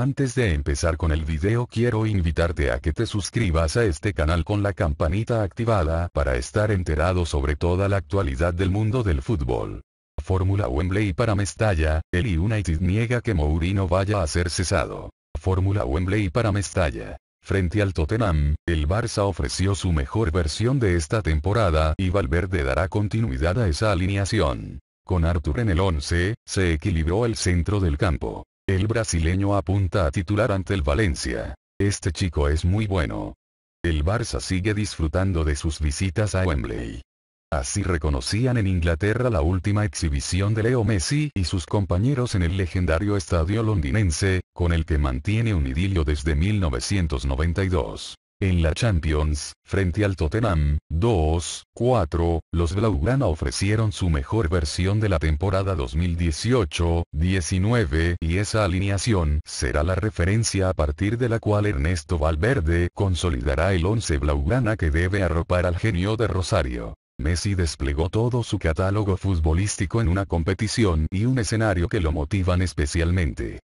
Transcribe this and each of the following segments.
Antes de empezar con el video quiero invitarte a que te suscribas a este canal con la campanita activada para estar enterado sobre toda la actualidad del mundo del fútbol. Fórmula Wembley para Mestalla, el United niega que Mourinho vaya a ser cesado. Fórmula Wembley para Mestalla. Frente al Tottenham, el Barça ofreció su mejor versión de esta temporada y Valverde dará continuidad a esa alineación. Con Arthur en el 11, se equilibró el centro del campo. El brasileño apunta a titular ante el Valencia. Este chico es muy bueno. El Barça sigue disfrutando de sus visitas a Wembley. Así reconocían en Inglaterra la última exhibición de Leo Messi y sus compañeros en el legendario estadio londinense, con el que mantiene un idilio desde 1992. En la Champions, frente al Tottenham, 2, 4, los Blaugrana ofrecieron su mejor versión de la temporada 2018-19 y esa alineación será la referencia a partir de la cual Ernesto Valverde consolidará el 11 Blaugrana que debe arropar al genio de Rosario. Messi desplegó todo su catálogo futbolístico en una competición y un escenario que lo motivan especialmente.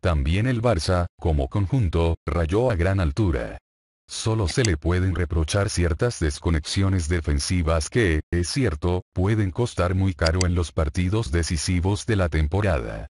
También el Barça, como conjunto, rayó a gran altura. Solo se le pueden reprochar ciertas desconexiones defensivas que, es cierto, pueden costar muy caro en los partidos decisivos de la temporada.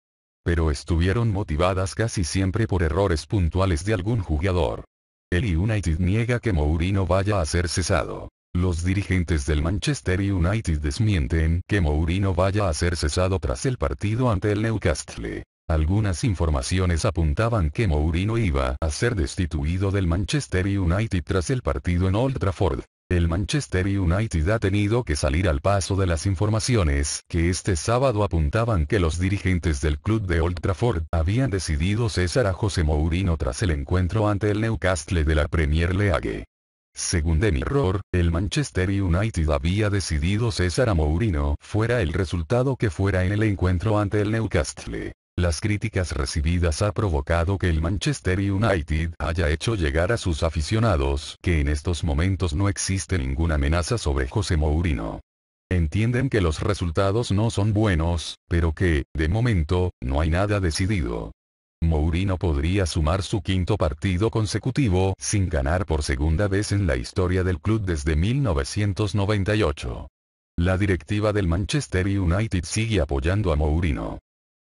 Pero estuvieron motivadas casi siempre por errores puntuales de algún jugador. El United niega que Mourinho vaya a ser cesado. Los dirigentes del Manchester United desmienten que Mourinho vaya a ser cesado tras el partido ante el Newcastle. Algunas informaciones apuntaban que Mourinho iba a ser destituido del Manchester United tras el partido en Old Trafford. El Manchester United ha tenido que salir al paso de las informaciones que este sábado apuntaban que los dirigentes del club de Old Trafford habían decidido cesar a José Mourinho tras el encuentro ante el Newcastle de la Premier League. Según The Mirror, el Manchester United había decidido cesar a Mourinho fuera el resultado que fuera en el encuentro ante el Newcastle. Las críticas recibidas ha provocado que el Manchester United haya hecho llegar a sus aficionados que en estos momentos no existe ninguna amenaza sobre José Mourinho. Entienden que los resultados no son buenos, pero que, de momento, no hay nada decidido. Mourinho podría sumar su quinto partido consecutivo sin ganar por segunda vez en la historia del club desde 1998. La directiva del Manchester United sigue apoyando a Mourinho.